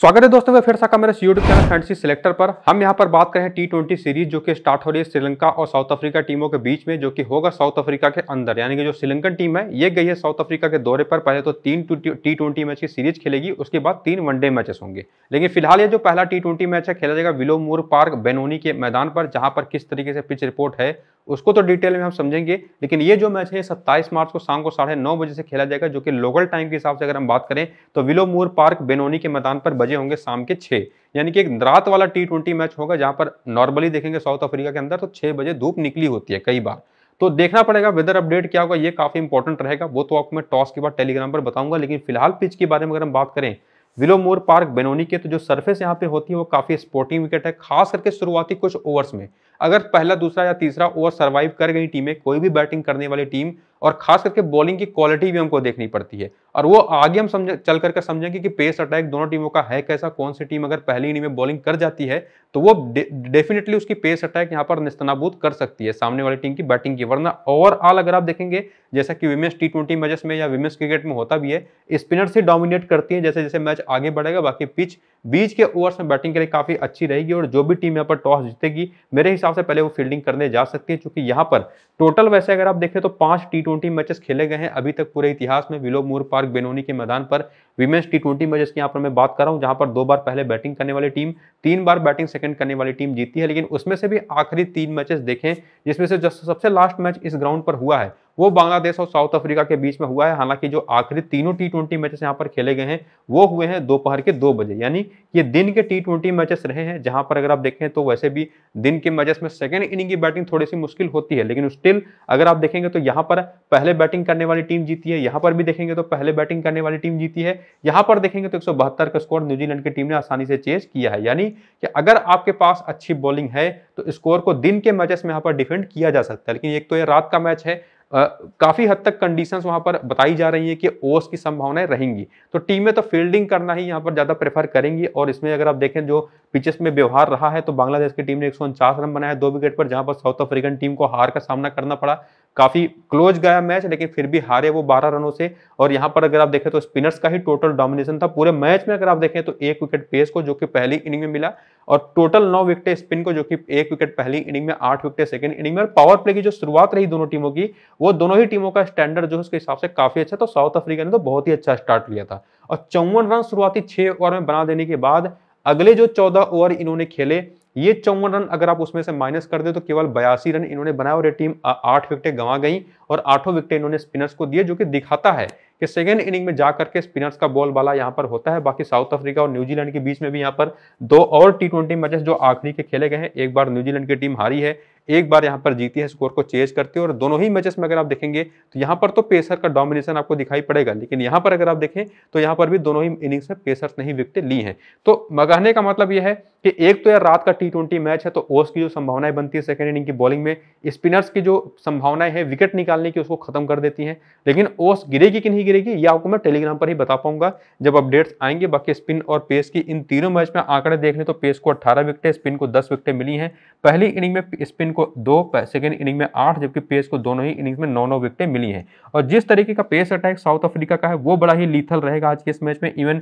स्वागत है दोस्तों मैं फिर सका मेरे यूट्यूब चैनल फैंसी सिलेक्टर पर हम यहाँ पर बात करें टी ट्वेंटी सीरीज जो कि स्टार्ट हो रही है श्रीलंका और साउथ अफ्रीका टीमों के बीच में जो कि होगा साउथ अफ्रीका के अंदर यानी कि जो श्रीलंकन टीम है ये गई है साउथ अफ्रीका के दौरे पर पहले तो तीन टी ट्वेंटी मैच की सीरीज खेलेगी उसके बाद तीन वनडे मैचेस होंगे लेकिन फिलहाल ये जो पहला टी मैच है खेला जाएगा विलोमूर पार्क बेनोनी के मैदान पर जहाँ पर किस तरीके से पिच रिपोर्ट है उसको तो डिटेल में हम समझेंगे लेकिन ये जो मैच है सत्ताईस मार्च को शाम को साढ़े नौ बजे से खेला जाएगा जो कि लोकल टाइम के हिसाब से अगर हम बात करें तो विलो मोर पार्क बेनोनी के मैदान पर बजे होंगे शाम के छः यानी कि एक रात वाला टी ट्वेंटी मैच होगा जहां पर नॉर्मली देखेंगे साउथ अफ्रीका के अंदर तो छः बजे धूप निकली होती है कई बार तो देखना पड़ेगा वेदर अपडेट क्या होगा ये काफ़ी इंपॉर्टेंट रहेगा वो तो आपको मैं टॉस के बाद टेलीग्राम पर बताऊंगा लेकिन फिलहाल पिच के बारे में अगर हम बात करें विलो मोर पार्क बेनोनी के तो जो सरफेस यहाँ पे होती है वो काफ़ी स्पोर्टिंग विकेट है खास करके शुरुआती कुछ ओवर्स में अगर पहला दूसरा या तीसरा ओवर सर्वाइव कर गई टीमें कोई भी बैटिंग करने वाली टीम और खास करके बॉलिंग की क्वालिटी भी हमको देखनी पड़ती है और वो आगे हम समझ चल करके समझेंगे कि पेस अटैक दोनों टीमों का है कैसा कौन सी टीम अगर पहली इनिंग में बॉलिंग कर जाती है तो वो डेफिनेटली उसकी पेस अटैक यहाँ पर निस्तनाबूद कर सकती है सामने वाली टीम की बैटिंग की वरना ओवरऑल अगर आप देखेंगे जैसा कि विमेंस टी ट्वेंटी में या विमेंस क्रिकेट में होता भी है स्पिनर से डोमिनेट करती है जैसे जैसे मैच आगे बढ़ेगा बाकी पिच बीच के ओवर्स में बैटिंग के लिए काफ़ी अच्छी रहेगी और जो भी टीम यहाँ पर टॉस जीतेगी मेरे हिसाब से पहले वो फील्डिंग करने जा सकती है क्योंकि यहाँ पर टोटल वैसे अगर आप देखें तो पांच टी ट्वेंटी मैचेस खेले गए हैं अभी तक पूरे इतिहास में विलो मूर पार्क बेनोनी के मैदान पर विमेंस टी ट्वेंटी मैचेस की यहाँ पर मैं बात कर रहा हूँ जहां पर दो बार पहले बैटिंग करने वाली टीम तीन बार बैटिंग सेकंड करने वाली टीम जीती है लेकिन उसमें से भी आखिरी तीन मैचेस देखें जिसमें से सबसे लास्ट मैच इस ग्राउंड पर हुआ है वो बांग्लादेश और साउथ अफ्रीका के बीच में हुआ है हालांकि जो आखिरी तीनों टी ट्वेंटी मैचेस यहाँ पर खेले गए हैं वो हुए हैं दोपहर के दो बजे यानी ये दिन के टी ट्वेंटी मैचेस रहे हैं जहां पर अगर आप देखें तो वैसे भी दिन के मैचेस में सेकेंड इनिंग की बैटिंग थोड़ी सी मुश्किल होती है लेकिन स्टिल अगर आप देखेंगे तो यहाँ पर पहले बैटिंग करने वाली टीम जीती है यहाँ पर भी देखेंगे तो पहले बैटिंग करने वाली टीम जीती है यहाँ पर देखेंगे तो एक का स्कोर न्यूजीलैंड की टीम ने आसानी से चेज किया है यानी कि अगर आपके पास अच्छी बॉलिंग है तो स्कोर को दिन के मैचेस में यहाँ पर डिफेंड किया जा सकता है लेकिन एक तो ये रात का मैच है काफ़ी हद तक कंडीशंस वहां पर बताई जा रही है कि ओस की संभावनाएं रहेंगी तो टीमें तो फील्डिंग करना ही यहाँ पर ज़्यादा प्रेफर करेंगी और इसमें अगर आप देखें जो पिचेस में व्यवहार रहा है तो बांग्लादेश की टीम ने एक रन बनाया दो विकेट पर जहां पर साउथ अफ्रीकन टीम को हार का सामना करना पड़ा काफ़ी क्लोज गया मैच लेकिन फिर भी हारे वो बारह रनों से और यहाँ पर अगर आप देखें तो स्पिनर्स का ही टोटल डोमिनेशन था पूरे मैच में अगर आप देखें तो एक विकेट पेस को जो कि पहली इनिंग में मिला और टोटल नौ विकेट स्पिन को जो कि एक विकेट पहली इनिंग में आठ विकेट सेकंड इनिंग में और पावर प्ले की जो शुरुआत रही दोनों टीमों की वो दोनों ही टीमों का स्टैंडर्ड जो है उसके हिसाब से काफ़ी अच्छा तो साउथ अफ्रीका ने तो बहुत ही अच्छा स्टार्ट लिया था और चौवन रन शुरुआती छह ओवर में बना देने के बाद अगले जो चौदह ओवर इन्होंने खेले ये चौवन रन अगर आप उसमें से माइनस कर दे तो केवल बयासी रन इन्होंने बनाया और ये टीम आठ विकेटें गंवा गई और आठों विकेटें इन्होंने स्पिनर्स को दिए जो कि दिखाता है कि सेकेंड इनिंग में जा करके स्पिनर्स का बॉल वाला यहाँ पर होता है बाकी साउथ अफ्रीका और न्यूजीलैंड के बीच में भी यहाँ पर दो और टी ट्वेंटी मैचेस जो आखिरी के खेले गए हैं एक बार न्यूजीलैंड की टीम हारी है एक बार यहाँ पर जीती है स्कोर को चेज करती है और दोनों ही मैचेस में अगर आप देखेंगे तो यहाँ पर तो पेसर का डोमिनेशन आपको दिखाई पड़ेगा लेकिन यहाँ पर अगर आप देखें तो यहाँ पर भी दोनों ही इनिंग्स में पेसर्स नहीं विकटें ली हैं तो मगहने का मतलब यह है कि एक तो यार रात का टी मैच है तो ओस की जो संभावनाएं बनती है सेकेंड इनिंग की बॉलिंग में स्पिनर्स की जो संभावनाएं हैं विकेट निकालने की उसको खत्म कर देती हैं लेकिन ओस गिरेगी कि नहीं गिरेगी ये आपको मैं टेलीग्राम पर ही बता पाऊंगा जब अपडेट्स आएंगे बाकी स्पिन और पेस की इन तीनों मैच में आंकड़े देख लें तो पेस को अट्ठारह विकटें स्पिन को दस विकटें मिली हैं पहली इनिंग में स्पिन को दो सेकेंड इनिंग में आठ जबकि पेस को दोनों ही इनिंग्स में नौ नौ विकटें मिली हैं और जिस तरीके का पेस अटैक साउथ अफ्रीका का है वो बड़ा ही लीथल रहेगा आज के इस मैच में इवन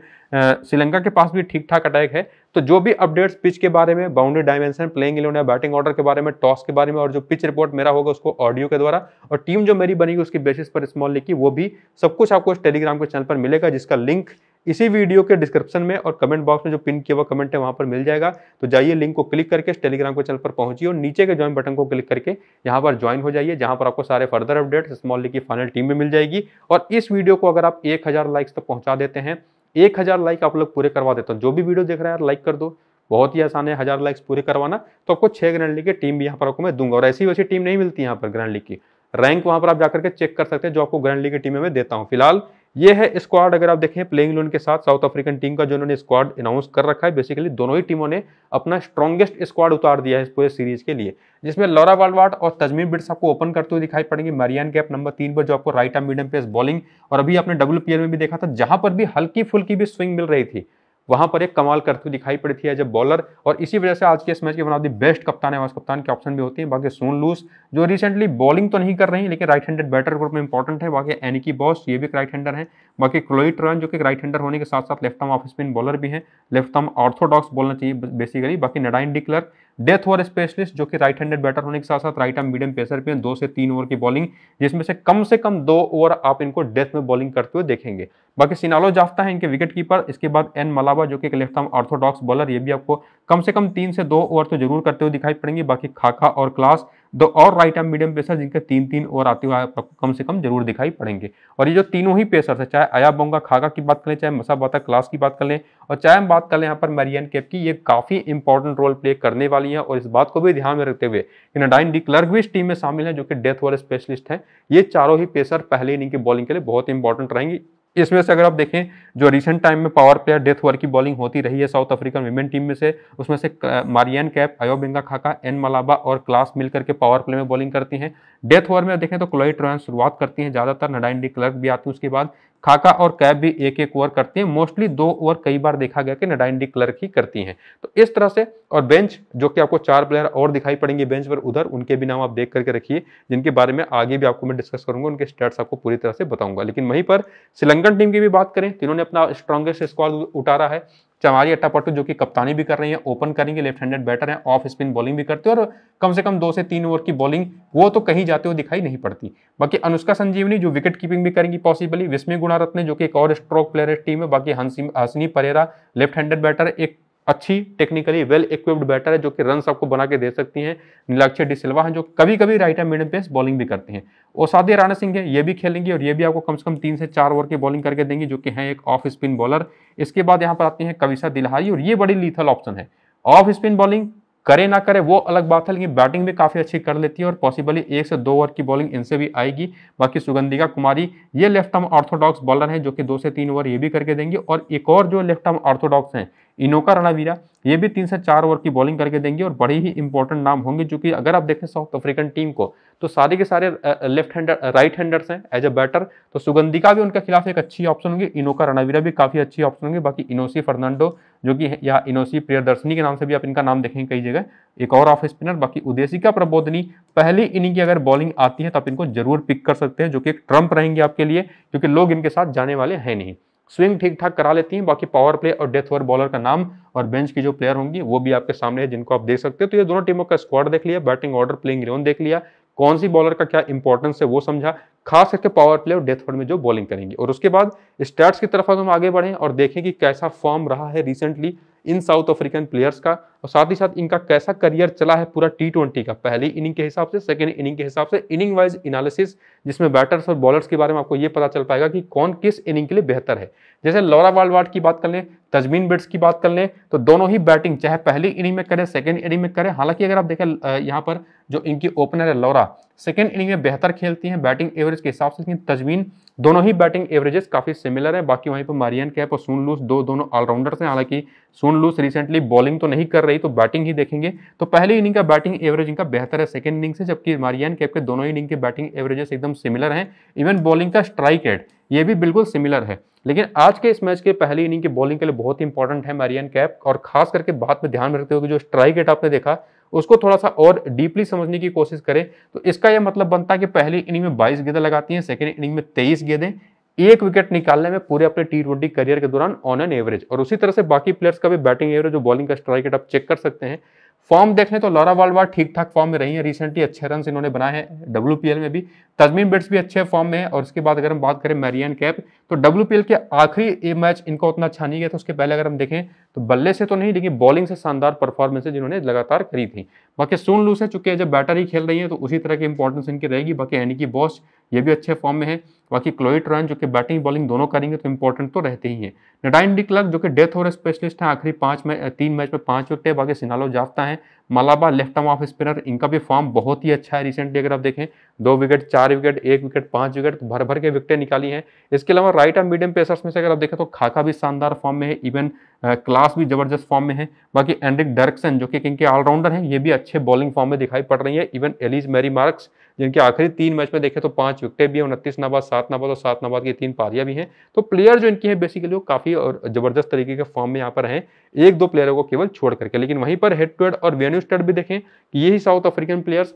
श्रीलंका के पास भी ठीक ठाक अटैक है तो जो भी अपडेट्स पिच के बारे में बाउंड्री डायमेंशन प्लेइंग इलेवन या बैटिंग ऑर्डर के बारे में टॉस के बारे में और जो पिच रिपोर्ट मेरा होगा उसको ऑडियो के द्वारा और टीम जो मेरी बनेगी उसकी बेसिस पर स्मॉल लिखी वो भी सब कुछ आपको इस टेलीग्राम के चैनल पर मिलेगा जिसका लिंक इसी वीडियो के डिस्क्रिप्शन में और कमेंट बॉक्स में जो पिन किया हुआ कमेंट है वहां पर मिल जाएगा तो जाइए लिंक को क्लिक करके टेलीग्राम के चैनल पर पहुंचिए और नीचे के ज्वाइन बटन को क्लिक करके यहाँ पर ज्वाइन हो जाइए जहां पर आपको सारे फर्दर अपडेट्स स्मॉल लीग की फाइनल टीम में मिल जाएगी और इस वीडियो को अगर आप एक लाइक्स तक पहुँचा देते हैं एक हज़ार लाइक आप लोग पूरे करवा देते हैं जो भी वीडियो देख रहे हैं लाइक कर दो बहुत ही आसान है हज़ार लाइक्स पूरे करवाना तो आपको छः ग्रैंड लीग की टीम भी यहाँ पर आपको मैं दूंगा और ऐसी वैसी टीम नहीं मिलती यहाँ पर ग्रैंड लीग की रैंक वहाँ पर आप जाकर के चेक कर सकते हैं जो आपको ग्रैंड लीग की टीम में देता हूँ फिलहाल ये है स्क्वाड अगर आप देखें प्लेइंग लोन के साथ साउथ अफ्रीकन टीम का जो उन्होंने स्क्वाड अनाउंस कर रखा है बेसिकली दोनों ही टीमों ने अपना स्ट्रॉन्गेस्ट स्क्वाड उतार दिया है इस पूरे सीरीज के लिए जिसमें लॉरा वालवाट और तजमीन बिट्स आपको ओपन करते हुए दिखाई पड़ेंगे मरियान कैप नंबर तीन पर जो आपको right arm medium pace bowling और अभी आपने डब्ल्यू में भी देखा था जहां पर भी हल्की फुल्की भी स्विंग मिल रही थी वहां पर एक कमाल करती हुई दिखाई पड़ी थी एज ए बॉलर और इसी वजह से आज के इस मैच के वन ऑफ द बेस्ट कप्तान है वाइस कप्तान के ऑप्शन भी होते हैं बाकी सोन लूस जो रिसेंटली बॉलिंग तो नहीं कर रही लेकिन राइट हैंडेड बैटर ग्रुप में इंपॉर्टेंट है बाकी एनिकी बॉस ये भी एक राइट हैंडर है बाकी क्लोई रन जो कि राइट हैंडर होने के साथ साथ left arm off spin bowler भी है लेफ्ट आर्म ऑर्थोडॉक्स बोलना चाहिए बेसिकली बाकी Nadine de Klerk death over specialist जो कि राइट हैंडेड बैटर होने के साथ साथ राइट आर्म मीडियम पेसर पे हैं दो से तीन ओवर की बॉलिंग जिसमें से कम से कम दो ओवर आप इनको डेथ में बॉलिंग करते हुए देखेंगे बाकी सिनालो जाफ्ता है इनके विकेट कीपर इसके बाद एन मलावा जो कि लेफ्ट आर्म ऑर्थोडॉक्स बॉलर ये भी आपको कम से कम तीन से दो ओवर तो जरूर करते हुए दिखाई पड़ेंगे बाकी खाखा और क्लास दो और राइट आर्म मीडियम पेसर जिनके तीन तीन ओवर आते हुए कम से कम जरूर दिखाई पड़ेंगे और ये जो तीनों ही पेसर है चाहे अया बोंगा खागा की बात करें चाहे मसा बाता क्लास की बात कर लें और चाहे हम बात कर लें यहाँ पर मैरियन कैप की ये काफ़ी इंपॉर्टेंट रोल प्ले करने वाली है और इस बात को भी ध्यान में रखते हुए कि नडाइन डी क्लर्क भी इस टीम में शामिल है जो कि डेथ वाले स्पेशलिस्ट हैं ये चारों ही पेसर पहले इनिंग की बॉलिंग के लिए बहुत इंपॉर्टेंट रहेंगी इसमें से अगर आप देखें जो रिसेंट टाइम में पावर प्लेयर डेथ ओवर की बॉलिंग होती रही है साउथ अफ्रीकन वीमेन टीम में से उसमें से मारियन कैप अयोबेंगा खाका एन मलाबा और क्लास मिलकर के पावर प्ले में बॉलिंग करती हैं डेथ ओवर में देखें तो क्लोई ट्रॉय शुरुआत करती हैं ज़्यादातर नडाइन डी क्लर्क भी आती है उसके बाद खाका और कैब भी एक एक ओवर करती हैं मोस्टली दो ओवर कई बार देखा गया कि नडाइन डी क्लर्क ही करती हैं तो इस तरह से और बेंच जो कि आपको चार प्लेयर और दिखाई पड़ेंगे बेंच पर उधर उनके भी नाम आप देख करके रखिए जिनके बारे में आगे भी आपको मैं डिस्कस करूंगा उनके स्टेट्स आपको पूरी तरह से बताऊंगा लेकिन वहीं पर श्रीलंकन टीम की भी बात करें तो इन्होंने अपना स्ट्रॉन्गेस्ट स्क्वाड उतारा है चमारी अट्टापट्टू जो कि कप्तानी भी कर रही है ओपन करेंगे लेफ्ट हैंडेड बैटर हैं ऑफ स्पिन बॉलिंग भी करते हैं और कम से कम दो से तीन ओवर की बॉलिंग वो तो कहीं जाते हुए दिखाई नहीं पड़ती बाकी अनुष्का संजीवनी जो विकेट कीपिंग भी करेंगी पॉसिबली विस्मय गुणारत्न जो कि एक और स्ट्रोक प्लेयर टीम है बाकी हंसी Hasini Perera left handed batter एक अच्छी टेक्निकली वेल इक्विप्ड बैटर है जो कि रन आपको बना के दे सकती हैं नीलाक्षर डिसल्वा हैं जो कभी कभी right and medium pace bowling भी करते हैं ओसादे राणा सिंह है ये भी खेलेंगे और ये भी आपको कम से कम तीन से चार ओवर की बॉलिंग करके देंगे जो कि हैं एक ऑफ स्पिन बॉलर इसके बाद यहाँ पर आती हैं कविशा दिलहारी और ये बड़ी लीथल ऑप्शन है ऑफ स्पिन बॉलिंग करे ना करे वो अलग बात है लेकिन बैटिंग भी काफ़ी अच्छी कर लेती है और पॉसिबली एक से दो ओवर की बॉलिंग इनसे भी आएगी बाकी सुगंधिका कुमारी ये लेफ्ट आर्म ऑर्थोडॉक्स बॉलर हैं जो कि दो से तीन ओवर ये भी करके देंगे और एक और जो लेफ्ट आर्म ऑर्थोडॉक्स हैं इनोका रणावीरा ये भी तीन से चार ओवर की बॉलिंग करके देंगे और बड़े ही इंपॉर्टेंट नाम होंगे जो कि अगर आप देखें साउथ अफ्रीकन टीम को तो सारे के सारे लेफ्ट हैंडर राइट हैंडर्स हैं एज ए बैटर तो सुगंधिका भी उनके खिलाफ एक अच्छी ऑप्शन होंगी इनोका रणावीरा भी काफ़ी अच्छी ऑप्शन होंगी बाकी इनोसी फर्नांडो जो कि या इनोसी प्रियदर्शनी के नाम से भी आप इनका नाम देखेंगे कई जगह एक और ऑफ स्पिनर बाकी उदेशिका प्रबोधनी पहले इनिंग की अगर बॉलिंग आती है तो आप इनको जरूर पिक कर सकते हैं जो कि एक ट्रंप रहेंगे आपके लिए क्योंकि लोग इनके साथ जाने वाले हैं नहीं स्विंग ठीक ठाक करा लेती हैं बाकी पावर प्ले और डेथ ओवर बॉलर का नाम और बेंच की जो प्लेयर होंगी वो भी आपके सामने है जिनको आप देख सकते हो तो ये दोनों टीमों का स्क्वाड देख लिया बैटिंग ऑर्डर प्लेइंग रोन देख लिया कौन सी बॉलर का क्या इंपॉर्टेंस है वो समझा खास करके पावर प्ले और डेथ ओवर में जो बॉलिंग करेंगे और उसके बाद स्टैट्स की तरफ हम आगे बढ़ें और देखें कि कैसा फॉर्म रहा है recently in South African players का और साथ ही साथ इनका कैसा करियर चला है पूरा टी ट्वेंटी का पहली इनिंग के हिसाब से सेकेंड इनिंग के हिसाब से इनिंग वाइज इनालिसिस जिसमें बैटर्स और बॉलर्स के बारे में आपको ये पता चल पाएगा कि कौन किस इनिंग के लिए बेहतर है जैसे लौरा वालवाड की बात कर लें तजमीन बिट्स की बात कर लें तो दोनों ही बैटिंग चाहे पहली इनिंग में करें सेकेंड इनिंग में करें हालांकि अगर आप देखें यहाँ पर जो इनकी ओपनर है लौरा सेकेंड इनिंग में बेहतर खेलती हैं बैटिंग एवरेज के हिसाब से लेकिन तजमीन दोनों ही बैटिंग एवरेजेस काफ़ी सिमिलर है बाकी वहीं पर मारियन कैप और सून लूस दो दोनों ऑलराउंडर्स हैं हालांकि सून लूस रिसेंटली बॉलिंग तो नहीं कर रही तो बैटिंग ही देखेंगे तो पहली इनिंग का बैटिंग एवरेज इनका बेहतर है सेकंड इनिंग से जबकि मारियन कैप के दोनों इनिंग के बैटिंग एवरेजेस एकदम सिमिलर हैं इवन बॉलिंग का स्ट्राइक रेट ये भी बिल्कुल सिमिलर है लेकिन आज के इस मैच के पहली इनिंग की बॉलिंग के लिए बहुत इंपॉर्टेंट है मारियन कैप और खास करके बात में ध्यान रखते हो कि जो स्ट्राइक रेट आपने देखा उसको थोड़ा सा और डीपली समझने की कोशिश करें तो इसका यह मतलब बनता है कि पहली इनिंग में 22 गेंदें लगाती हैं सेकेंड इनिंग में 23 गेंदें एक विकेट निकालने में पूरे अपने टी ट्वेंटी करियर के दौरान ऑन एन एवरेज और उसी तरह से बाकी प्लेयर्स का भी बैटिंग एवरेज और बॉलिंग का स्ट्राइक रेट आप चेक कर सकते हैं फॉर्म देखने तो लॉरा वालवा ठीक ठाक फॉर्म में रही है रिसेंटली अच्छे रन इन्होंने बनाए हैं डब्ल्यू में भी तजमीन बेट्स भी अच्छे फॉर्म में है और उसके बाद अगर हम बात करें मैरियन कैप तो डब्ल्यू के आखिरी ये मैच इनका उतना अच्छा नहीं गया था उसके पहले अगर हम देखें तो बल्ले से तो नहीं लेकिन बॉलिंग से शानदार परफॉर्मेंसेज जिन्होंने लगातार करी थी बाकी सोन लूस है चुके हैं जब बैटर ही खेल रही है तो उसी तरह की इंपॉर्टेंस इनकी रहेगी बाकी एनी की बॉस ये भी अच्छे फॉर्म में है बाकी क्लोइट्रॉन जो कि बैटिंग बॉलिंग दोनों करेंगे तो इंपॉर्टेंट तो रहते ही है नडाइन डिक्लर्क जो कि डेथ ओवर स्पेशलिस्ट हैं आखिरी पांच में तीन मैच में पांच विकटे बाकी सिनालो जाफ्ता है Mlaba left arm off spinner इनका भी फॉर्म बहुत ही अच्छा है रिसेंटली अगर आप देखें दो विकेट चार विकेट एक विकेट पाँच विकेट तो भर भर के विकेटें निकाली हैं इसके अलावा राइट आर्म मीडियम पेसर्स में से अगर आप देखें तो खाका भी शानदार फॉर्म में है इवन क्लास भी जबरदस्त फॉर्म में है बाकी एंड्रिक डर्कसन जो कि इनके ऑलराउंडर हैं ये भी अच्छे बॉलिंग फॉर्म में दिखाई पड़ रही है इवन एलिज मैरी मार्क्स जिनके आखिरी तीन मैच में देखें तो पाँच विकटें भी हैं उनतीस नाबाद सात नाबाद और सात नाबाद की तीन पारियां भी हैं तो प्लेयर जो इनकी हैं बेसिकली वो काफ़ी और ज़बरदस्त तरीके के फॉर्म में यहाँ पर हैं एक दो प्लेयरों को केवल छोड़ करके लेकिन वहीं पर हेड टू हेड और वेन्यू स्टेड भी देखें कि यही साउथ अफ्रीकन प्लेयर्स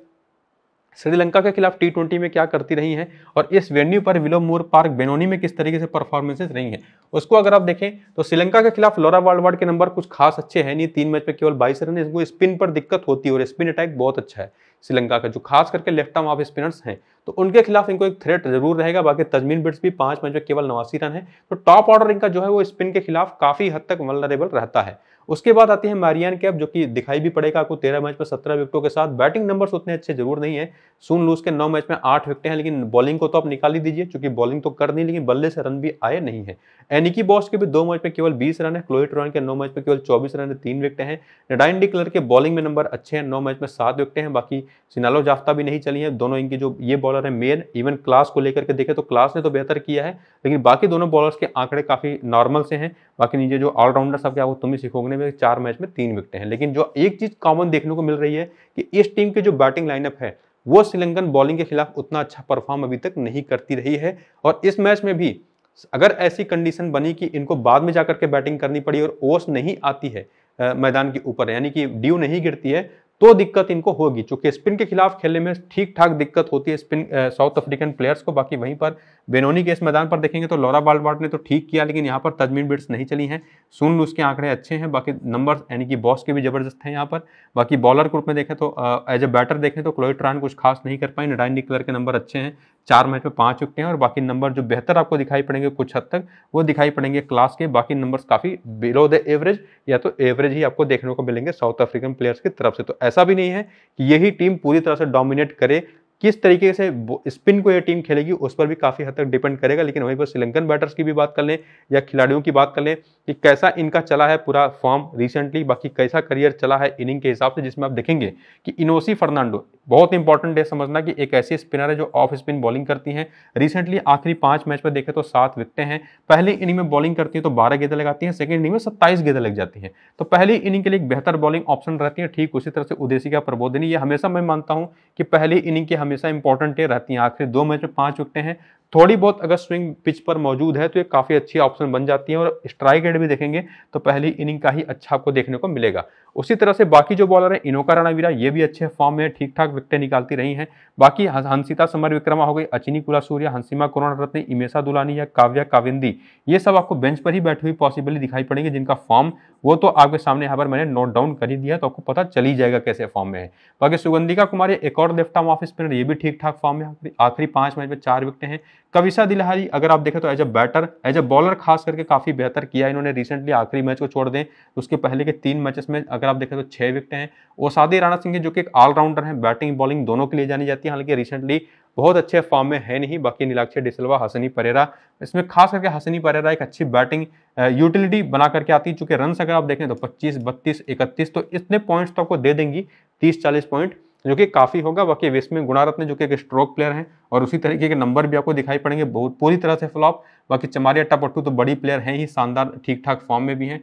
श्रीलंका के खिलाफ टी ट्वेंटी में क्या करती रही हैं और इस वेन्यू पर विलो मोर पार्क बेनोनी में किस तरीके से परफॉर्मेंसेज रही हैं उसको अगर आप देखें तो श्रीलंका के खिलाफ लोरा वर्ल्ड वार्ड के नंबर कुछ खास अच्छे हैं नहीं तीन मैच पे केवल बाईस रन इसको स्पिन पर दिक्कत होती है और स्पिन अटैक बहुत अच्छा है श्रीलंका का जो खास करके लेफ्ट आर्म ऑफ स्पिनर्स हैं तो उनके खिलाफ इनको एक थ्रेट जरूर रहेगा बाकी तजमीन बिट्स भी पांच मैच में केवल नवासी रन है तो टॉप ऑर्डर इनका जो है वो स्पिन के खिलाफ काफी हद तक वलरेबल रहता है उसके बाद आती है मारियान कैप जो कि दिखाई भी पड़ेगा आपको तेरह मैच में सत्रह विकेटों के साथ बैटिंग नंबर्स उतने अच्छे जरूर नहीं है सुन लूज के नौ मैच में आठ विकटें हैं लेकिन बॉलिंग को तो आप निकाल ही दीजिए चूंकि बॉलिंग तो कर नहीं लेकिन बल्ले से रन भी आए नहीं है एनिकी बॉस के भी दो मैच में केवल बीस रन है क्लोइट रॉन के नौ मैच में केवल चौबीस रन है तीन विकटें हैं नडाइन क्लर के बॉलिंग में नंबर अच्छे हैं नौ मैच में सात विकटें हैं बाकी सिनालो जाफ्ता भी नहीं चली है दोनों इनकी जो ये बॉलर है मेन इवन क्लास को लेकर के देखें तो क्लास ने तो बेहतर किया है लेकिन बाकी दोनों बॉलर्स के आंकड़े काफी नॉर्मल से हैं बाकी नीचे जो सब क्या वो तुम ही सीखोगे में चार मैच में तीन विकटें हैं लेकिन जो एक चीज़ कॉमन देखने को मिल रही है कि इस टीम के जो बैटिंग लाइनअप है वो श्रीलंकन बॉलिंग के खिलाफ उतना अच्छा परफॉर्म अभी तक नहीं करती रही है और इस मैच में भी अगर ऐसी कंडीशन बनी कि इनको बाद में जाकर के बैटिंग करनी पड़ी और ओस नहीं आती है मैदान के ऊपर यानी कि ड्यू नहीं गिरती है तो दिक्कत इनको होगी चूंकि स्पिन के खिलाफ खेलने में ठीक ठाक दिक्कत होती है स्पिन साउथ अफ्रीकन प्लेयर्स को बाकी वहीं पर बेनोनी के इस मैदान पर देखेंगे तो लॉरा बालवाट ने तो ठीक किया लेकिन यहाँ पर तजमीन बिट्स नहीं चली हैं सुन लू के आंकड़े अच्छे हैं बाकी नंबर यानी कि बॉस के भी जबरदस्त हैं यहाँ पर बाकी बॉलर के रूप में देखें तो एज ए बैटर देखें तो क्लोई ट्रान कुछ खास नहीं कर पाए नडाइन निकलर के नंबर अच्छे हैं चार मैच में पांच चुके हैं और बाकी नंबर जो बेहतर आपको दिखाई पड़ेंगे कुछ हद तक वो दिखाई पड़ेंगे क्लास के बाकी नंबर्स काफ़ी बिलो द एवरेज या तो एवरेज ही आपको देखने को मिलेंगे साउथ अफ्रीकन प्लेयर्स की तरफ से तो ऐसा भी नहीं है कि यही टीम पूरी तरह से डोमिनेट करे किस तरीके से स्पिन को ये टीम खेलेगी उस पर भी काफ़ी हद तक डिपेंड करेगा लेकिन वहीं पर श्रीलंकन बैटर्स की भी बात कर लें या खिलाड़ियों की बात कर लें कि कैसा इनका चला है पूरा फॉर्म रिसेंटली बाकी कैसा करियर चला है इनिंग के हिसाब से जिसमें आप देखेंगे कि इनोसी फर्नांडो बहुत इंपॉर्टेंट है समझना कि एक ऐसी स्पिनर है जो ऑफ स्पिन बॉलिंग करती हैं रिसेंटली आखिरी पाँच मैच में देखें तो सात विकटें हैं पहली इनिंग में बॉलिंग करती है तो बारह गेंदें लगाती हैं सेकेंड इनिंग में सत्ताईस गेंदें लग जाती हैं तो पहली इनिंग के लिए एक बेहतर बॉलिंग ऑप्शन रहती है ठीक उसी तरह से उदेशी का प्रबोधनी ये हमेशा मैं मानता हूँ कि पहली इनिंग के हमेशा इंपॉर्टेंट है रहती हैं आखिरी दो मैच में पाँच विकटें हैं थोड़ी बहुत अगर स्विंग पिच पर मौजूद है तो ये काफ़ी अच्छी ऑप्शन बन जाती है और स्ट्राइक रेट भी देखेंगे तो पहली इनिंग का ही अच्छा आपको देखने को मिलेगा उसी तरह से बाकी जो बॉलर हैं इनोका राणावीरा ये भी अच्छे फॉर्म में ठीक ठाक विकटें निकालती रही हैं बाकी हंसिता समर विक्रमा हो गई अचिनी कुला सूर्य हंसिमा कुरान रत्न इमेशा दुलानी या काव्या काविंदी ये सब आपको बेंच पर ही बैठी हुई पॉसिबली दिखाई पड़ेंगे जिनका फॉर्म वो तो आपके सामने यहाँ पर मैंने नोट डाउन कर ही दिया तो आपको पता चली जाएगा कैसे फॉर्म में है बाकी सुगंधिका कुमारी एक और लेफ्ट आर्म ऑफ स्पिनर ये भी ठीक ठाक फॉर्म में आखिरी पाँच मैच में चार विकटें हैं कविशा दिलहारी अगर आप देखें तो as a batter as a bowler खास करके काफ़ी बेहतर किया इन्होंने रिसेंटली आखिरी मैच को छोड़ दें उसके पहले के तीन मैचेस में अगर आप देखें तो छः विकेट हैं ओसादी राणा सिंह जो कि एक ऑलराउंडर हैं बैटिंग बॉलिंग दोनों के लिए जानी जाती है हालांकि रिसेंटली बहुत अच्छे फॉर्म में है नहीं बाकी नीलाक्षर डिसलवा हसनी परेरा इसमें खास करके हसनी परेरा एक अच्छी बैटिंग यूटिलिटी बना करके आती है चूँकि रन अगर आप देखें तो पच्चीस बत्तीस इकतीस तो इतने पॉइंट्स तो आपको दे देंगी तीस चालीस पॉइंट जो कि काफ़ी होगा बाकी वेस्ट में गुणारत्न जो कि एक स्ट्रोक प्लेयर हैं और उसी तरीके के नंबर भी आपको दिखाई पड़ेंगे बहुत पूरी तरह से फ्लॉप बाकी चमारिया टपट्टू तो बड़ी प्लेयर हैं ही शानदार ठीक ठाक फॉर्म में भी हैं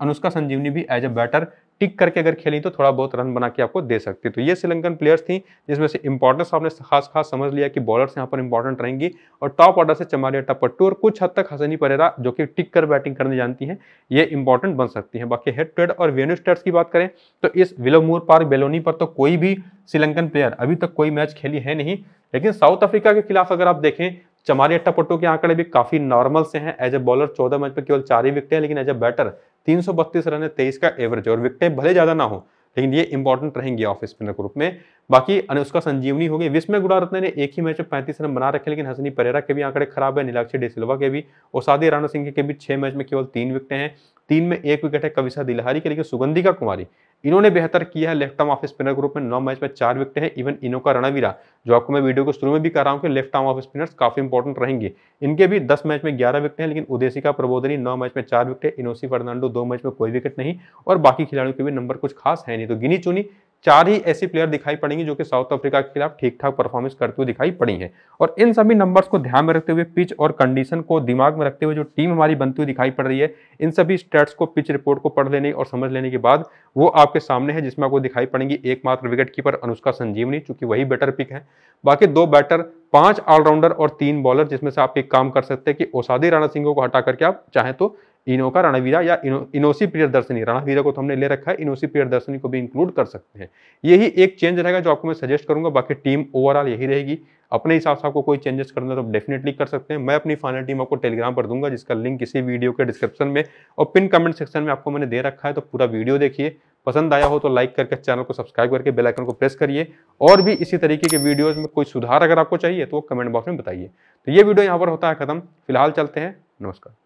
अनुष्का संजीवनी भी एज अ बैटर टिक करके अगर खेली तो थोड़ा बहुत रन बना के आपको दे सकती तो ये श्रीलंकन प्लेयर्स थी जिसमें से इंपॉर्टेंस आपने खास खास समझ लिया कि बॉलर्स यहाँ पर इंपॉर्टेंट रहेंगी और टॉप ऑर्डर से चमारी टप पट्टू और कुछ हद तक हसनी परेरा जो कि टिक कर बैटिंग करने जानती हैं ये इंपॉर्टेंट बन सकती हैं बाकी हेड ट्रेड और वेन्यू स्टेट्स की बात करें तो इस विलोमूर पार्क बेलोनी पर तो कोई भी श्रीलंकन प्लेयर अभी तक कोई मैच खेली है नहीं लेकिन साउथ अफ्रीका के खिलाफ अगर आप देखें चमारी अट्टापट्टू के आंकड़े भी काफी नॉर्मल से हैं एज ए बॉलर चौदह मैच पर केवल चार ही विकटे हैं लेकिन एज ए बैटर तीन सौ बत्तीस रन है तेईस का एवरेज और विकटें भले ज़्यादा ना हो लेकिन ये इंपॉर्टेंट रहेंगे ऑफ स्पिनर रूप में बाकी उसका संजीवनी होगी विस्मय गुडारत्न ने एक ही मैच में पैंतीस रन बना रखे लेकिन हसनी परेरा के भी आंकड़े खराब है नीलाक्षी डेसिल्वा के भी और सादी राणा सिंह के भी छह मैच में केवल तीन विकटें हैं तीन में एक विकेट है कविशा दिलहारी के लिए सुगंधिका कुमारी इन्होंने बेहतर किया है left arm off spinner group में नौ मैच में चार विकेट है इवन इनो का रणवीरा जो आपको मैं वीडियो को शुरू में भी कर रहा हूँ कि लेफ्ट आर्म ऑफ स्पिनर्स काफी इंपॉर्टेंट रहेंगे इनके भी दस मैच में ग्यारह विकेट हैं लेकिन उदेशिका प्रबोधनी नौ मैच में चार विकेट है इनोसी फर्नांडो दो मैच में कोई विकेट नहीं और बाकी खिलाड़ियों के भी नंबर कुछ खास है नहीं तो गिनी चुनी चार ही ऐसी प्लेयर दिखाई पड़ेंगी जो कि साउथ अफ्रीका के खिलाफ ठीक ठाक परफॉर्मेंस करती हुई दिखाई पड़ी है और इन सभी नंबर्स को ध्यान में रखते हुए पिच और कंडीशन को दिमाग में रखते हुए जो टीम हमारी बनती हुई दिखाई पड़ रही है इन सभी स्टेट्स को पिच रिपोर्ट को पढ़ लेने और समझ लेने के बाद वो आपके सामने है जिसमें आपको दिखाई पड़ेंगी एकमात्र विकेट कीपर अनुष्का संजीवनी चूंकि वही बैटर पिक है बाकी दो बैटर पांच ऑलराउंडर और तीन बॉलर जिसमें से आप एक काम कर सकते हैं कि ओसादी राणा सिंह को हटा करके आप चाहें तो इनोका रणवीरा या इनो, इनोसी प्रियदर्शनी रणवीरा को तो हमने ले रखा है इनोसी प्रियदर्शनी को भी इंक्लूड कर सकते हैं यही एक चेंज रहेगा जो आपको मैं सजेस्ट करूंगा बाकी टीम ओवरऑल यही रहेगी अपने हिसाब से आपको कोई चेंजेस करना तो डेफिनेटली कर सकते हैं मैं अपनी फाइनल टीम आपको टेलीग्राम पर दूंगा जिसका लिंक इसी वीडियो के डिस्क्रिप्शन में और पिन कमेंट सेक्शन में आपको मैंने दे रखा है तो पूरा वीडियो देखिए पसंद आया हो तो लाइक करके चैनल को सब्सक्राइब करके बेल आइकन को प्रेस करिए और भी इसी तरीके के वीडियोस में कोई सुधार अगर आपको चाहिए तो कमेंट बॉक्स में बताइए तो ये वीडियो यहाँ पर होता है खत्म फिलहाल चलते हैं नमस्कार